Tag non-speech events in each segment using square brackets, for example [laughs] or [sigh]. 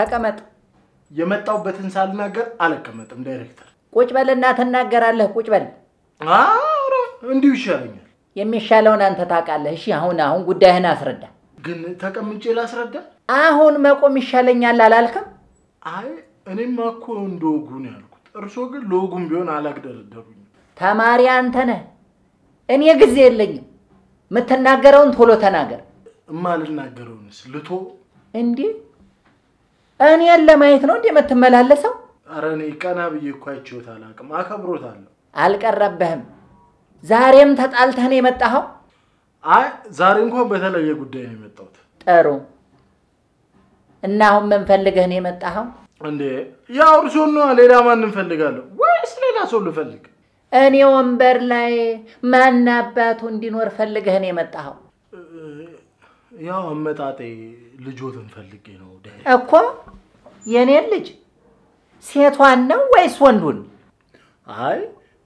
ተቀመጥ። የመጣውበትን ሳልናገር አልቀመጥም። ዳይሬክተር ቁጭ በልና ትናገራለህ። ቁጭ በል። ኧረ እንዲሁ ይሻለኛል። የሚሻለውን አንተ ታውቃለህ። እሺ አሁን አሁን ጉዳይህን አስረዳ። ግን ተቀምጬ ላስረዳ? አሁን መቆም ይሻለኛል አላልክም? አይ እኔም እኮ እንደ ነው ያልኩት። እርሶ ግን ለወጉም ቢሆን አላግደረደሩኝ። ተማሪ አንተ ነህ፣ እኔ ጊዜ የለኝም። የምትናገረውን ቶሎ ተናገር። እማልናገረውንስ ልቶ እንዲህ እኔን ለማየት ነው እንዴ የምትመላለሰው? ኧረ እኔ ቀና ብዬ እኮ አይቼዎት አላውቅም። አከብሮታለሁ። አልቀረበህም። ዛሬም ተጣልተህ የመጣኸው? አይ ዛሬ እንኳን በተለየ ጉዳይ ነው የመጣሁት። ጥሩ። እና አሁን ምን ፈልገህ ነው የመጣኸው? እንዴ ያው እርሶን ነዋ። ሌላ ማን እንፈልጋለሁ? ወይስ ሌላ ሰው ልፈልግ? እኔ ወንበር ላይ ማን አባቱ እንዲኖር ፈልገህ ነው የመጣኸው? ያው አመጣጤ ልጆትን ፈልጌ ነው እኮ። የኔን ልጅ ሴቷን ነው ወይስ ወንዱን? አይ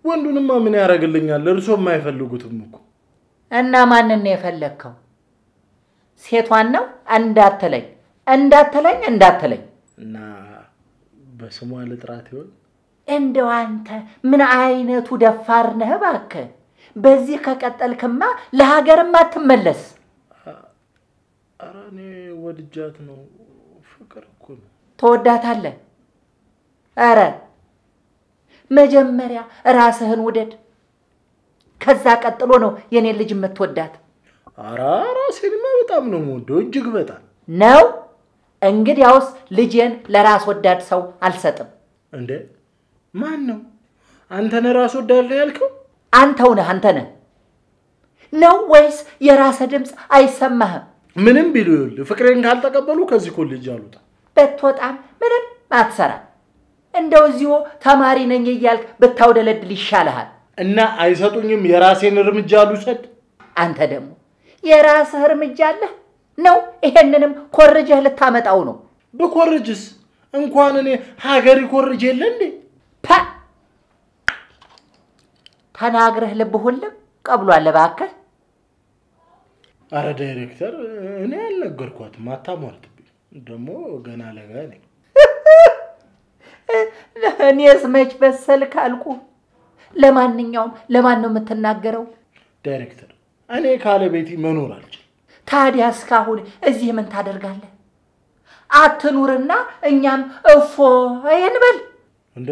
ወንዱንማ ምን ያደርግልኛል? እርሶም አይፈልጉትም እኮ። እና ማንን ነው የፈለግከው? ሴቷን ነው እንዳትለኝ፣ እንዳትለኝ፣ እንዳትለኝ። እና በስሟ ልጥራት ይሆን? እንደው አንተ ምን አይነቱ ደፋር ነህ እባክህ። በዚህ ከቀጠልክማ ለሀገርም አትመለስ። ኧረ እኔ ወድጃት ነው። ፍቅር እኮ ነው። ተወዳታለህ? አረ መጀመሪያ ራስህን ውደድ። ከዛ ቀጥሎ ነው የኔን ልጅ የምትወዳት። ኧረ ራሴንማ በጣም ነው የምወደው፣ እጅግ በጣም ነው። እንግዲያውስ ልጄን ለራስ ወዳድ ሰው አልሰጥም። እንዴ ማን ነው? አንተነ ራስ ወዳድ ያልከው? አንተው ነህ። አንተ ነው ወይስ የራስህ ድምፅ አይሰማህም? ምንም ቢሉ ይኸውልህ ፍቅሬን ካልተቀበሉ ከዚህ ኮሌጅ አሉታ ብትወጣም ምንም አትሰራም። እንደው እዚሁ ተማሪ ነኝ እያልክ ብታውደለድል ይሻልሃል። እና አይሰጡኝም የራሴን እርምጃ ልውሰድ። አንተ ደግሞ የራስህ እርምጃ አለህ ነው። ይሄንንም ኮርጀህ ልታመጣው ነው። ብኮርጅስ እንኳን እኔ ሀገር ይኮርጅ የለ እንዴ? ተናግረህ ልብህ ሁልም ቀብሏል እባክህ። አረ ዳይሬክተር እኔ ያልነገርኳትም አታሟርትብኝ። ደግሞ ገና ለጋ ነኝ። እኔስ መች በሰል ካልኩ። ለማንኛውም ለማን ነው የምትናገረው? ዳይሬክተር እኔ ካለ ቤቲ መኖር አልችልም። ታዲያ እስካሁን እዚህ ምን ታደርጋለህ? አትኑርና እኛም እፎ ይንበል እንዴ።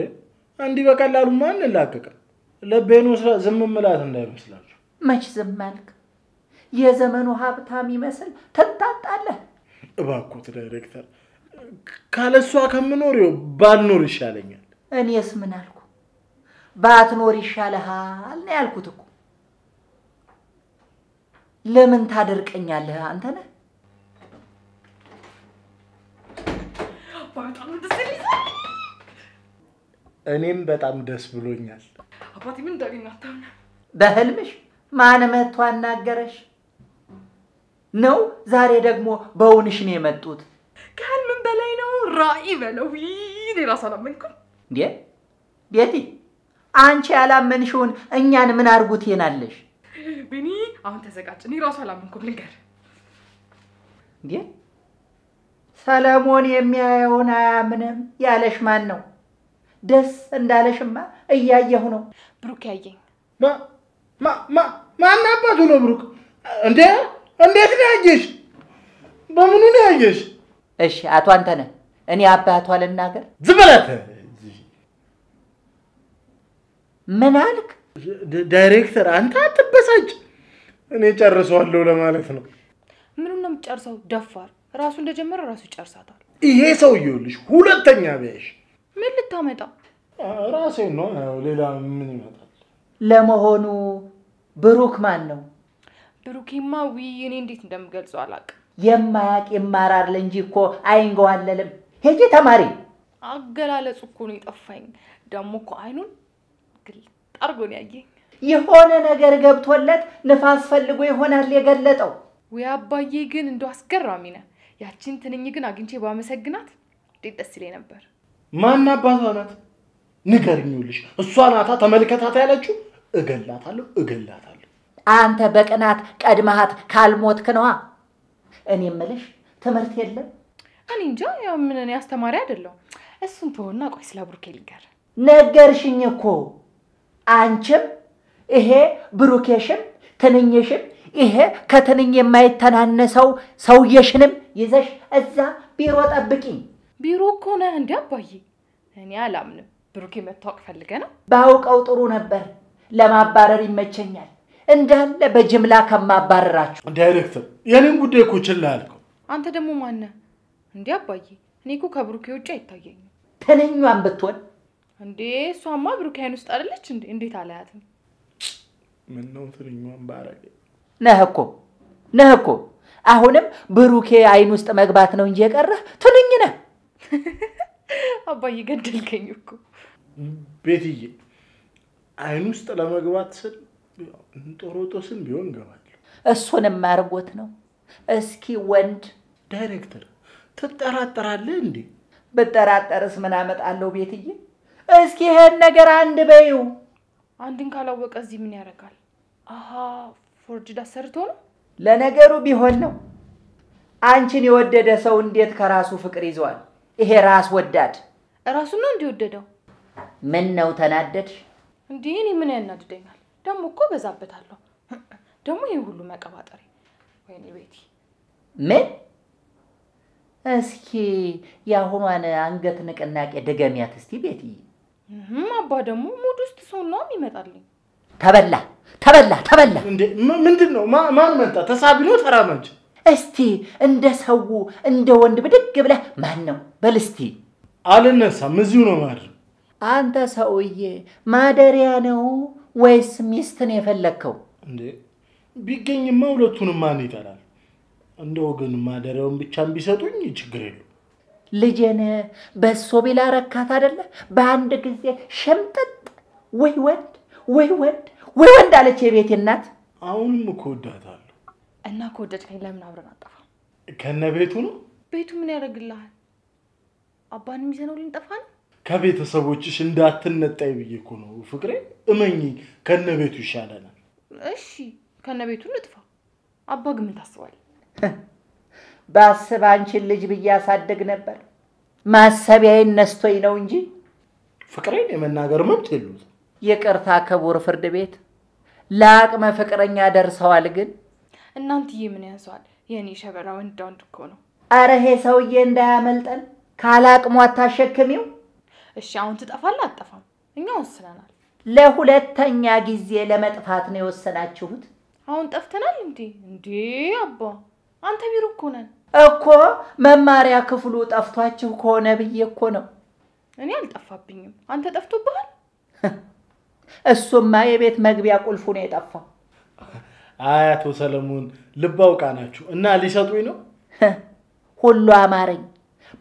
እንዲህ በቀላሉ ማን እንላቀቅም? ልቤን ዝም ምላት እንዳይመስላችሁ። መች ዝም አልክ? የዘመኑ ሀብታም ይመስል ትንጣጣለህ። እባክዎት ዳይሬክተር፣ ካለሷ ከምኖር ባልኖር ይሻለኛል። እኔስ ምን አልኩ? ባትኖር ይሻልሃል ነው ያልኩት እኮ። ለምን ታደርቀኛለህ? አንተ ነህ እኔም በጣም ደስ ብሎኛል። አባቴ ምን እንዳገኝ በህልምሽ ማን መጥቶ አናገረሽ? ነው። ዛሬ ደግሞ በውንሽ ነው የመጡት። ከህልም በላይ ነው። ራእይ በለው። እኔ ራስ አላመንኩም። እንዴ ቤቲ፣ አንቺ ያላመንሽውን እኛን ምን አርጉት የናለሽ? ቢኒ፣ አሁን ተዘጋጭ። እኔ ራሱ አላመንኩም። ልንገር እንዴ ሰለሞን የሚያየውን አያምንም ያለሽ ማን ነው? ደስ እንዳለሽማ እያየሁ ነው። ብሩክ ያየኝ። ማ ማ ማን አባቱ ነው ብሩክ እንዴ? እንዴት ነው ያየሽ? በምኑ ነው ያየሽ? እሺ አቶ አንተነህ እኔ አባቷ ልናገር? ዝም በላት። ምን አልክ? ዳይሬክተር አንተ አትበሳጭ፣ እኔ ጨርሰዋለሁ ለማለት ነው። ምኑን ነው የምጨርሰው? ደፋር ራሱ እንደጀመረ ራሱ ይጨርሳታል። ይሄ ሰው ይኸውልሽ፣ ሁለተኛ ቢያሽ ምን ልታመጣ? ራሴ ነው ሌላ ምን ይመጣል? ለመሆኑ ብሩክ ማን ነው? ብሩኬማ ውይ፣ እኔ እንዴት እንደምገልጸው አላውቅም። የማያውቅ ይማራል እንጂ እኮ አይንገዋለልም። ሄጂ ተማሪ። አገላለጹ እኮ ነው የጠፋኝ። ደግሞ እኮ አይኑን ግልጥ አድርጎ ነው ያየኝ። የሆነ ነገር ገብቶለት ንፋስ ፈልጎ ይሆናል የገለጠው። ወይ አባዬ፣ ግን እንደው አስገራሚ ነ ያችን ትንኝ ግን አግኝቼ ባመሰግናት እንዴት ደስ ይለኝ ነበር። ማን አባቷ ናት ንገሪኝ። ይኸውልሽ፣ እሷ ናታ ተመልከታት ያለችው። እገላታለሁ፣ እገላታለሁ አንተ በቅናት ቀድመሃት ካልሞትክ ነዋ። እኔ እምልሽ ትምህርት የለም? እኔ እንጃ። ያው ምን እኔ አስተማሪ አይደለሁም። እሱን ተወና ቆይ ስለ ብሩኬ ልንገር። ነገርሽኝ እኮ አንቺም፣ ይሄ ብሩኬሽም፣ ትንኝሽም፣ ይሄ ከትንኝ የማይተናነሰው ሰውየሽንም ይዘሽ እዛ ቢሮ ጠብቂኝ። ቢሮ እኮ ነህ እንዲ አባዬ። እኔ አላምንም። ብሩኬ መታወቅ ፈልገ ነው። ባውቀው ጥሩ ነበር። ለማባረር ይመቸኛል። እንዳለ በጅምላ ከማባረራችሁ። ዳይሬክተር የኔን ጉዳይ እኮ ችላ ያልከው አንተ ደግሞ ማነህ እንዴ? አባዬ እኔ እኮ ከብሩኬ ውጭ አይታየኝም። ትንሿን ብትሆን እንዴ? እሷማ ብሩኬ አይን ውስጥ አይደለች እንዴ? እንዴት አላያትም? ምነው ትንኛን ባረገ። ነህ እኮ ነህ እኮ አሁንም ብሩኬ አይን ውስጥ መግባት ነው እንጂ የቀረህ ትንኝ ነህ። [laughs] አባዬ ገደልከኝ እኮ ቤትዬ። አይን ውስጥ ለመግባት ስል ጦሮጦስም ቢሆን እገባለሁ። እሱንም አድርጎት ነው። እስኪ ወንድ ዳይሬክተር ትጠራጠራለህ እንዴ? ብጠራጠርስ ምን አመጣለሁ? ቤትዬ፣ እስኪ ይሄን ነገር አንድ በይው። አንድን ካላወቀ እዚህ ምን ያደርጋል? አሀ ፎርጅድ አሰርቶ ነው። ለነገሩ ቢሆን ነው። አንቺን የወደደ ሰው እንዴት ከራሱ ፍቅር ይዘዋል? ይሄ ራስ ወዳድ ራሱን ነው እንዲወደደው። ምን ነው ተናደድሽ? እንዲህ እኔ ምን ያናድደኛል? ደግሞ እኮ በዛበታለሁ። ደግሞ ይሄ ሁሉ መቀባጠሪ። ወይኔ ቤቲ ምን? እስኪ የአሁኗን አንገት ንቅናቄ ድገሚያት እስቲ ቤቲ። አባ ደግሞ ሙድ ውስጥ ሰው ነው ይመጣልኝ። ተበላ ተበላ ተበላ። ምንድን ነው ማን መጣ? ተሳቢ ነው ተራማጅ? እስቲ እንደ ሰው እንደ ወንድ ብድግ ብለህ ማን ነው በል እስቲ። አልነሳም፣ እዚሁ ነው ማድረግ። አንተ ሰውዬ ማደሪያ ነው ወይስ ሚስትን የፈለግከው? እንዴ ቢገኝማ ሁለቱንም ማን ይጠላል? እንደው ግን ማደሪያውን ብቻም ቢሰጡኝ ችግር የለው ልጄን በሶ ቤላ ረካት አደለ? በአንድ ጊዜ ሸምጠጥ ወይ ወንድ ወይ ወንድ ወይ ወንድ አለች የቤቴ እናት። አሁንም ከወዳት ወዳታለሁ። እና ከወደድከኝ ለምን አብረን አጠፋ? ከነ ቤቱ ነው። ቤቱ ምን ያደርግልሃል? አባን የሚዘነው ልንጠፋ ነው። ከቤተሰቦችሽ እንዳትነጣይ ብዬ እኮ ነው ፍቅሬ። እመኝ ከነ ቤቱ ይሻለናል። እሺ ከነ ቤቱ ንጥፋ። አባ ግን ምን ታስባለህ? በአስብ [laughs] አንቺን ልጅ ብዬ ያሳደግ ነበር። ማሰቢያዬን ነስቶኝ ነው እንጂ ፍቅሬን የመናገር መብት የሉት። ይቅርታ ክቡር ፍርድ ቤት፣ ለአቅመ ፍቅረኛ ደርሰዋል። ግን እናንትዬ ምን ያንሰዋል? የእኔ ሸበላ ወንድ አንድ እኮ ነው። አረ ይሄ ሰውዬ እንዳያመልጠን ካላቅሙ አታሸክሚው። እሺ አሁን ትጠፋለህ አትጠፋም? እኛ ወስነናል። ለሁለተኛ ጊዜ ለመጥፋት ነው የወሰናችሁት? አሁን ጠፍተናል እንዴ? እንዴ አባ አንተ ቢሮ እኮ ነን እኮ መማሪያ ክፍሉ ጠፍቷችሁ ከሆነ ብዬ እኮ ነው። እኔ አልጠፋብኝም። አንተ ጠፍቶብሃል? [laughs] እሱማ የቤት መግቢያ ቁልፉ ነው የጠፋው። [laughs] አያቶ ሰለሞን ልብ ናችሁ እና ሊሰጡኝ ነው። [laughs] ሁሉ አማረኝ።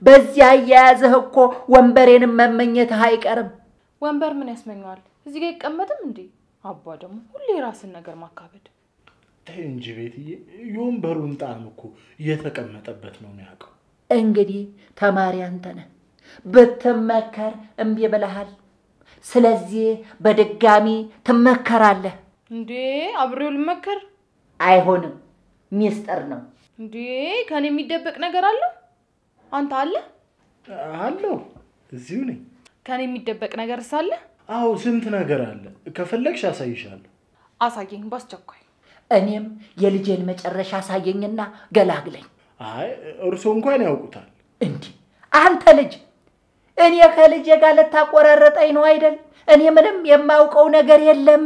በዚያ አያያዝህ እኮ ወንበሬንም መመኘትህ አይቀርም። ወንበር ምን ያስመኘዋል? እዚህ ጋር ይቀመጥም እንዴ? አባ ደግሞ ሁሌ የራስን ነገር ማካበድ። ተይ እንጂ ቤትዬ፣ የወንበሩን ጣዕም እኮ እየተቀመጠበት ነው የሚያውቀው። እንግዲህ ተማሪ አንተ ነህ፣ ብትመከር እምቢ ብለሃል። ስለዚህ በድጋሚ ትመከራለህ። እንዴ አብሬው ልመከር? አይሆንም፣ ሚስጥር ነው። እንዴ ከኔ የሚደበቅ ነገር አለው? አንተ አለ አለው እዚሁ ነኝ። ከኔ የሚደበቅ ነገር ሳለ? አዎ ስንት ነገር አለ። ከፈለግሽ አሳይሻለሁ። አሳየኝ በአስቸኳይ። እኔም የልጄን መጨረሻ አሳየኝና ገላግለኝ። አይ እርሶ እንኳን ያውቁታል። እንዲህ አንተ ልጅ እኔ ከልጄ ጋር ልታቆራረጠኝ ነው አይደል? እኔ ምንም የማውቀው ነገር የለም።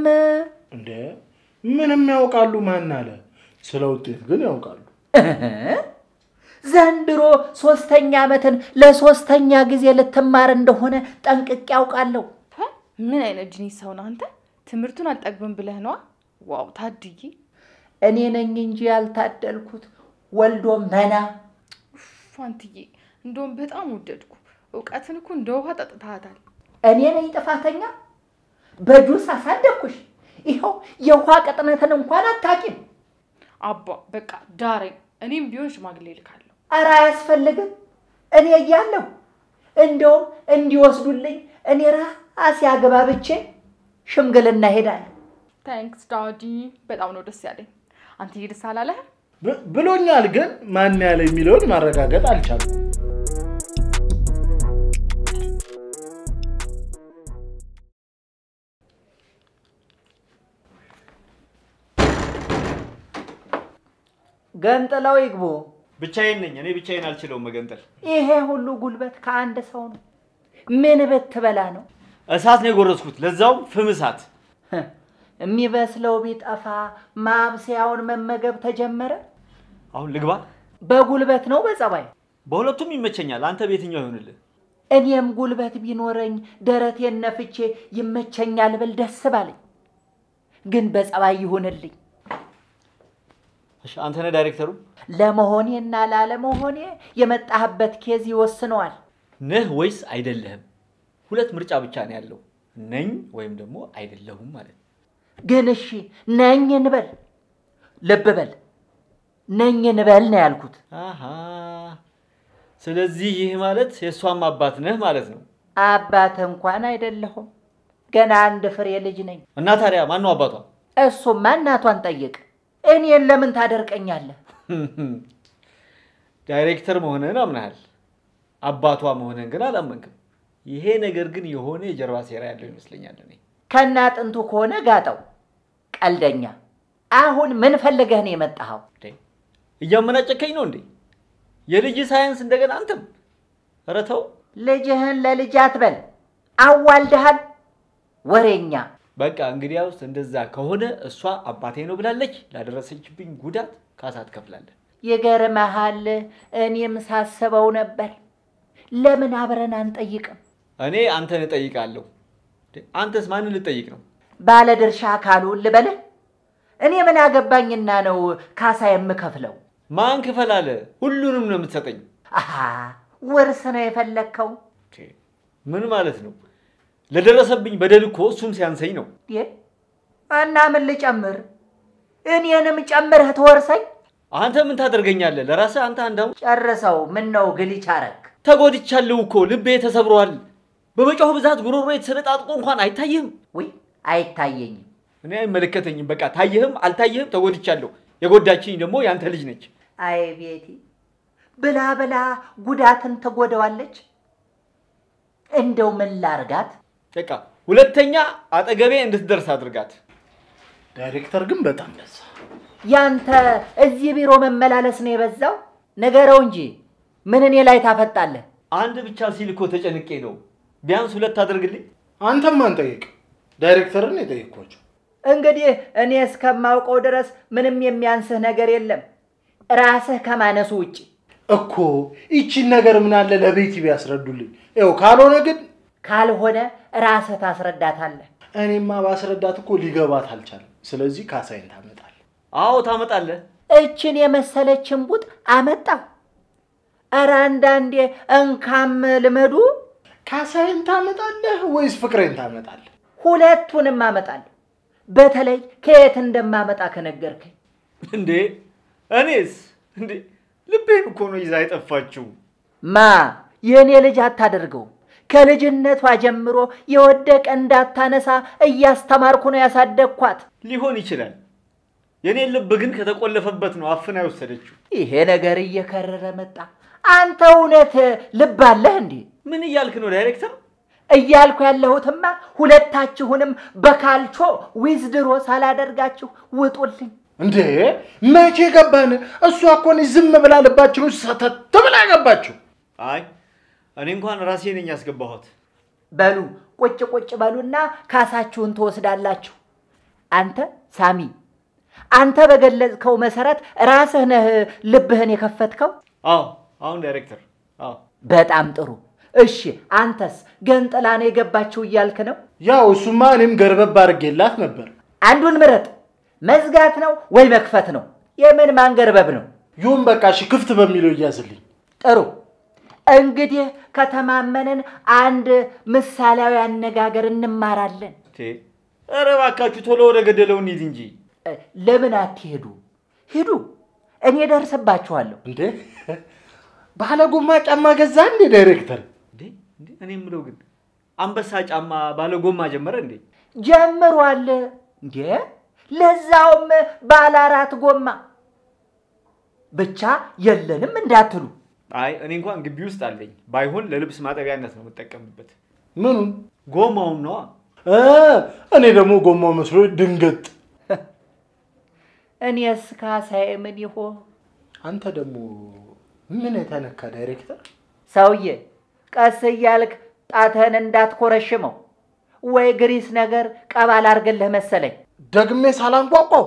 እንደ ምንም ያውቃሉ ማን አለ? ስለ ውጤት ግን ያውቃሉ። ዘንድሮ ሶስተኛ ዓመትን ለሶስተኛ ጊዜ ልትማር እንደሆነ ጠንቅቄ ያውቃለሁ። ምን አይነት ጅኒ ሰው ነው አንተ? ትምህርቱን አልጠግብም ብለህ ነዋ። ዋው ታድዬ፣ እኔ ነኝ እንጂ ያልታደልኩት ወልዶ መና። ፋንትዬ። እንደውም በጣም ወደድኩ። እውቀትን እኮ እንደ ውሃ ጠጥታታል። እኔ ነኝ ጥፋተኛ። በዱስ አሳደግኩሽ። ይኸው የውሃ ቅጥነትን እንኳን አታቂም። አባ በቃ ዳረኝ። እኔም ቢሆን ሽማግሌ ይልካል። እረ አያስፈልግም። እኔ እያለሁ እንደውም እንዲወስዱልኝ እኔ ራሴ አግባብቼ ሽምግልና ሄዳለሁ። ታንክስ ዳዲ፣ በጣም ነው ደስ ያለኝ። አንተ ደስ አላለህ? ብሎኛል፣ ግን ማን ያለ የሚለውን ማረጋገጥ አልቻለም። ገንጥለው ይግቡ። ብቻዬን ነኝ። እኔ ብቻዬን አልችለውም መገንጠል። ይሄ ሁሉ ጉልበት ከአንድ ሰው ነው። ምን ብትበላ ነው? እሳት ነው የጎረስኩት፣ ለዛውም ፍም እሳት። የሚበስለው ቢጠፋ ማብሰያውን መመገብ ተጀመረ። አሁን ልግባ። በጉልበት ነው በጸባይ? በሁለቱም ይመቸኛል። አንተ ቤትኛው ይሆንልህ? እኔም ጉልበት ቢኖረኝ ደረቴን ነፍቼ ይመቸኛል ብል ደስ ባለኝ፣ ግን በጸባይ ይሆንልኝ። አንተ ነህ ዳይሬክተሩ? ለመሆኔና ላለመሆኔ የመጣህበት ኬዝ ይወስነዋል። ነህ ወይስ አይደለህም? ሁለት ምርጫ ብቻ ነው ያለው፣ ነኝ ወይም ደግሞ አይደለሁም ማለት ግን እሺ ነኝ እንበል። ልብ በል ነኝ እንበል ነው ያልኩት። ስለዚህ ይህ ማለት የእሷም አባት ነህ ማለት ነው። አባት እንኳን አይደለሁም፣ ገና አንድ ፍሬ ልጅ ነኝ። እና ታዲያ ማን ነው አባቷ? እሱማ እናቷን ጠይቅ። እኔን ለምን ታደርቀኛለህ? [laughs] ዳይሬክተር መሆንህን አምናሃል፣ አባቷ መሆንህን ግን አላመንክም። ይሄ ነገር ግን የሆነ የጀርባ ሴራ ያለው ይመስለኛል። እኔ ከና ጥንቱ ከሆነ ጋጠው ቀልደኛ። አሁን ምን ፈልገህ ነው የመጣኸው? እያመናጨከኝ ነው እንዴ? የልጅ ሳይንስ እንደገና አንተም። ኧረ ተው። ልጅህን ለልጅ አትበል። አዋልደሃል ወሬኛ በቃ ውስጥ እንደዛ ከሆነ እሷ አባቴ ነው ብላለች። ላደረሰችብኝ ጉዳት ካሳ ትከፍላለን። ይገርመሃል፣ እኔም ሳስበው ነበር። ለምን አብረን አንጠይቅም? እኔ አንተን እጠይቃለሁ። አንተስ ማንን ልጠይቅ ነው? ባለድርሻ አካሉን ልበልህ። እኔ ምን አገባኝና ነው ካሳ የምከፍለው? ማን ክፈል አለ? ሁሉንም ነው የምትሰጠኝ። አሃ፣ ውርስ ነው የፈለግከው? ምን ማለት ነው? ለደረሰብኝ በደል እኮ እሱም ሲያንሰኝ ነው። እና ምን ልጨምር? እኔንም ጨምርህ ትወርሰኝ። አንተ ምን ታደርገኛለህ? ለራስህ አንተ አንዳው ጨረሰው። ምን ነው ግልች አረክ? ተጎድቻለሁ እኮ ልቤ ተሰብሯል። በመጮህ ብዛት ጉሮሮ የተሰነጣጥቆ እንኳን አይታይህም ወይ? አይታየኝም። እኔ አይመለከተኝም። በቃ ታየህም አልታየህም ተጎድቻለሁ። የጎዳችኝ ደግሞ ያንተ ልጅ ነች። አይ ቤቲ ብላ ብላ ጉዳትን ትጎደዋለች። እንደው ምን ላርጋት? በቃ ሁለተኛ አጠገቤ እንድትደርስ አድርጋት። ዳይሬክተር ግን በጣም በዛ። ያንተ እዚህ ቢሮ መመላለስ ነው የበዛው። ነገረው እንጂ ምን እኔ ላይ ታፈጣለህ? አንድ ብቻ ሲል እኮ ተጨንቄ ነው። ቢያንስ ሁለት አድርግልኝ። አንተም ማን ጠየቅ? ዳይሬክተርን የጠየቅኳቸው። እንግዲህ እኔ እስከማውቀው ድረስ ምንም የሚያንስህ ነገር የለም ራስህ ከማነሱ ውጭ እኮ ይቺን ነገር ምናለ ለቤቲ ቢያስረዱልኝ። ይኸው ካልሆነ ግን ካልሆነ ራስህ ታስረዳታለህ። እኔማ ባስረዳት እኮ ሊገባት አልቻለም። ስለዚህ ካሳይን ታመጣለህ። አዎ ታመጣለህ። እችን የመሰለችን ቡጥ አመጣው። ኧረ አንዳንዴ እንካም ልመዱ። ካሳይን ታመጣለህ ወይስ ፍቅሬን ታመጣለህ? ሁለቱንም አመጣለሁ። በተለይ ከየት እንደማመጣ ከነገርከኝ። እንዴ እኔስ እንዴ ልቤን እኮ ነው ይዛ የጠፋችው። ማ የእኔ ልጅ አታደርገውም ከልጅነቷ ጀምሮ የወደቀ እንዳታነሳ እያስተማርኩ ነው ያሳደግኳት። ሊሆን ይችላል። የኔ ልብ ግን ከተቆለፈበት ነው አፍና የወሰደችው። ይሄ ነገር እየከረረ መጣ። አንተ እውነት ልብ አለህ እንዴ? ምን እያልክ ነው ዳይሬክተር? እያልኩ ያለሁትማ ሁለታችሁንም በካልቾ ዊዝድሮ ሳላደርጋችሁ ውጡልኝ። እንዴ መቼ ገባን? እሷ እኮ ዝም ብላ ልባችን ውስጥ ሰተት ብላ ገባችሁ። አይ እኔ እንኳን ራሴ ነኝ ያስገባሁት። በሉ ቁጭ ቁጭ በሉና ካሳችሁን ትወስዳላችሁ። አንተ ሳሚ፣ አንተ በገለጽከው መሰረት ራስህ ነህ ልብህን የከፈትከው። አዎ፣ አሁን ዳይሬክተር። አዎ፣ በጣም ጥሩ። እሺ፣ አንተስ ገንጥላ ነው የገባችው እያልክ ነው? ያው እሱማ እኔም ገርበብ አድርጌላት ነበር። አንዱን ምረጥ፣ መዝጋት ነው ወይ መክፈት ነው? የምን ማንገርበብ ነው? ይሁን በቃ፣ እሺ ክፍት በሚለው እያዝልኝ። ጥሩ እንግዲህ ከተማመንን አንድ ምሳሌያዊ አነጋገር እንማራለን። ኧረ እባካችሁ ቶሎ ወደ ገደለው እንሂድ እንጂ። ለምን አትሄዱ? ሂዱ፣ እኔ ደርስባችኋለሁ። እንዴ ባለ ጎማ ጫማ ገዛ እንዴ ዳይሬክተር? እኔ የምለው ግን አንበሳ ጫማ ባለ ጎማ ጀመረ እንዴ? ጀምሯል እንዴ? ለዛውም ባለ አራት ጎማ ብቻ የለንም እንዳትሉ አይ እኔ እንኳን ግቢ ውስጥ አለኝ። ባይሆን ለልብስ ማጠቢያነት ነው የምጠቀምበት። ምኑን? ጎማውን ነዋ። እኔ ደግሞ ጎማ መስሎ ድንገጥ። እስካ ሳይ ምን ይሆን? አንተ ደግሞ ምን የተነካ ዳይሬክተር? ሰውዬ ቀስ እያልክ ጣትህን እንዳትኮረሽመው። ወይ ግሪስ ነገር ቀባል አድርግልህ መሰለኝ። ደግሜ ሳላንቋቋው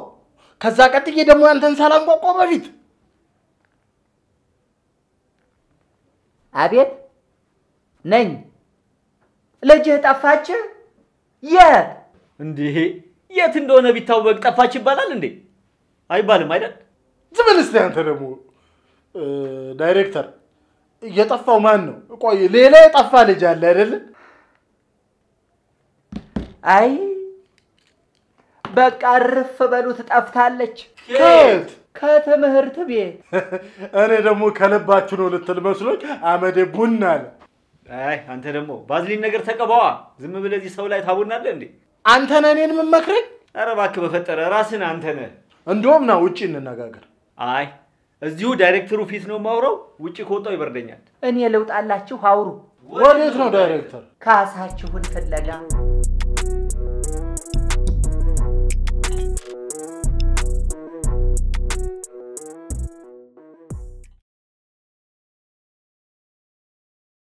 ከዛ ቀጥዬ ደግሞ ያንተን ሳላንቋቋው በፊት አቤት ነኝ። ልጅህ ጠፋች? የት? እንዲህ የት እንደሆነ ቢታወቅ ጠፋች ይባላል እንዴ? አይባልም አይደል? ዝም በል እስኪ አንተ ደግሞ ዳይሬክተር፣ እየጠፋው ማን ነው? ቆይ ሌላ የጠፋ ልጅ አለ አይደል? አይ በቃ እርፍ በሉት፣ ጠፍታለች። የት ከትምህርት ቤት [laughs] እኔ ደግሞ ከልባችሁ ነው ልትል መስሎኝ አመዴ ቡና አለ። አይ አንተ ደግሞ ባዝሊን ነገር ተቀባዋ። ዝም ብለህ ሰው ላይ ታቡናለህ እንዴ? አንተ ነህ እኔን የምመክረኝ? ኧረ እባክህ በፈጠረ ራስን አንተ ነህ። እንደውም ና ውጭ እንነጋገር። አይ እዚሁ ዳይሬክተሩ ፊት ነው የማውራው። ውጭ ከወጣው ይበርደኛል። እኔ ለውጣላችሁ አውሩ። ወዴት ነው ዳይሬክተር? ካሳችሁን ፍለጋ